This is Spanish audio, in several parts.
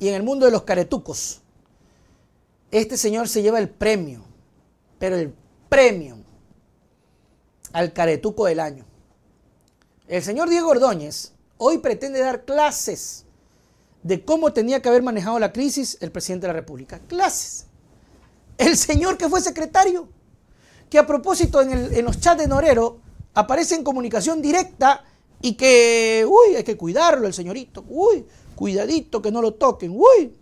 y en el mundo de los caretucos. Este señor se lleva el premio, pero el premio al caretuco del año. El señor Diego Ordóñez hoy pretende dar clases de cómo tenía que haber manejado la crisis el presidente de la República. Clases. El señor que fue secretario, que a propósito en, en los chats de Norero aparece en comunicación directa y que, uy, hay que cuidarlo el señorito, uy, Cuidadito que no lo toquen. Uy.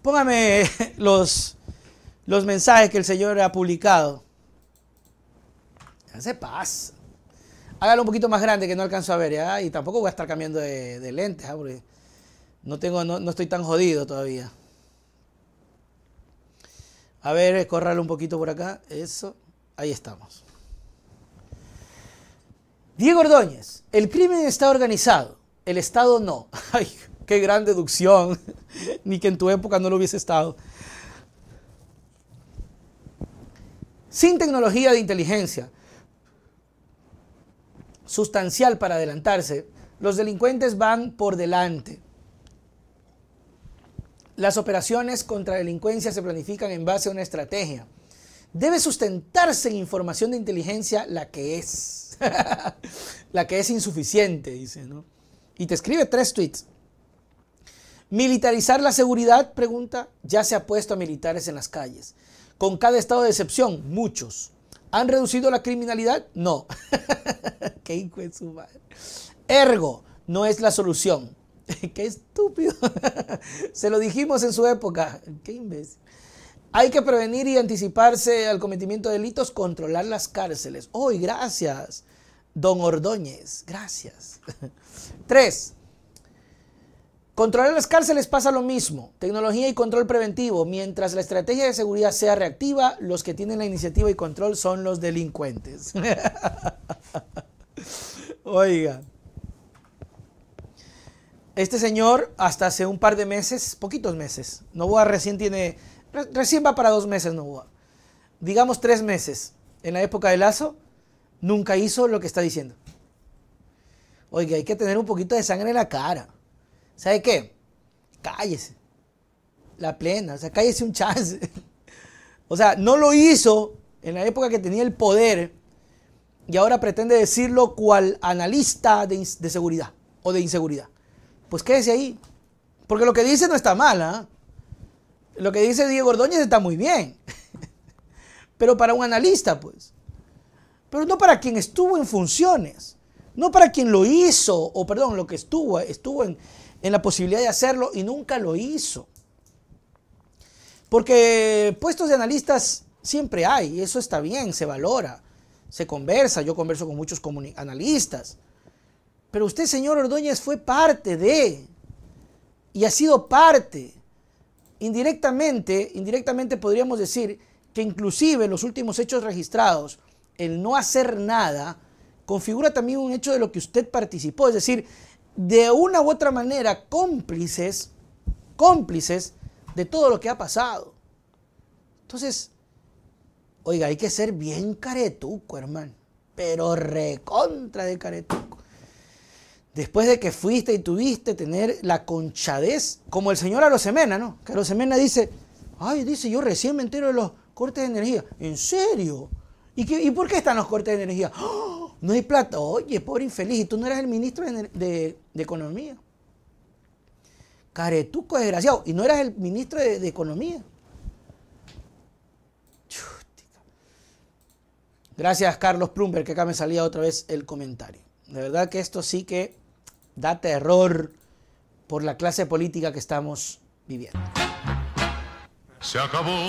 Póngame los, los mensajes que el Señor ha publicado. Hace paz. Hágalo un poquito más grande que no alcanzo a ver, Y tampoco voy a estar cambiando de, lente lentes, ¿ah? no, tengo, estoy tan jodido todavía. A ver, escórralo un poquito por acá. Eso. Ahí estamos. Diego Ordóñez, el crimen está organizado, el Estado no. Ay, qué gran deducción, ni que en tu época no lo hubiese estado. Sin tecnología de inteligencia sustancial para adelantarse, los delincuentes van por delante. Las operaciones contra delincuencia se planifican en base a una estrategia debe sustentarse en información de inteligencia la que es, la que es insuficiente, dice, ¿no? Y te escribe tres tweets. Militarizar la seguridad, pregunta, ya se ha puesto a militares en las calles. Con cada estado de excepción, muchos. ¿Han reducido la criminalidad? No. Qué Ergo, no es la solución. Qué estúpido. se lo dijimos en su época. Qué imbécil. Hay que prevenir y anticiparse al cometimiento de delitos, controlar las cárceles. Hoy, gracias, don Ordóñez, gracias. Tres, controlar las cárceles pasa lo mismo. Tecnología y control preventivo. Mientras la estrategia de seguridad sea reactiva, los que tienen la iniciativa y control son los delincuentes. Oiga. Este señor, hasta hace un par de meses, poquitos meses, Novoa recién tiene recién va para dos meses no Digamos tres meses. En la época de Lazo, nunca hizo lo que está diciendo. Oiga, hay que tener un poquito de sangre en la cara. ¿Sabe qué? Cállese. La plena, o sea, cállese un chance. O sea, no lo hizo en la época que tenía el poder y ahora pretende decirlo cual analista de, seguridad o de inseguridad. Pues quédese ahí. Porque lo que dice no está mal, ¿ah? Lo que dice Diego Ordóñez está muy bien, pero para un analista, pues. Pero no para quien estuvo en funciones, no para quien lo hizo, o perdón, lo que estuvo, estuvo en, la posibilidad de hacerlo y nunca lo hizo. Porque puestos de analistas siempre hay, y eso está bien, se valora, se conversa, yo converso con muchos analistas. Pero usted, señor Ordóñez, fue parte de, y ha sido parte Indirectamente, indirectamente podríamos decir que inclusive los últimos hechos registrados, el no hacer nada configura también un hecho de lo que usted participó, es decir, de una u otra manera cómplices, cómplices de todo lo que ha pasado. Entonces, oiga, hay que ser bien caretuco, hermano, pero recontra de caretuco después de que fuiste y tuviste tener la conchadez, como el señor Arosemena, ¿no? Que Arosemena dice, ay, dice, yo recién me entero de los cortes de energía. ¿En serio? ¿Y, por qué están los cortes de energía? ¡Oh! No hay plata. Oye, pobre infeliz, y tú no eras el ministro de, de, Economía. Caretuco desgraciado, y no eras el ministro de, de Economía. Gracias, Carlos Plumber, que acá me salía otra vez el comentario. De verdad que esto sí que da terror por la clase política que estamos viviendo. Se acabó.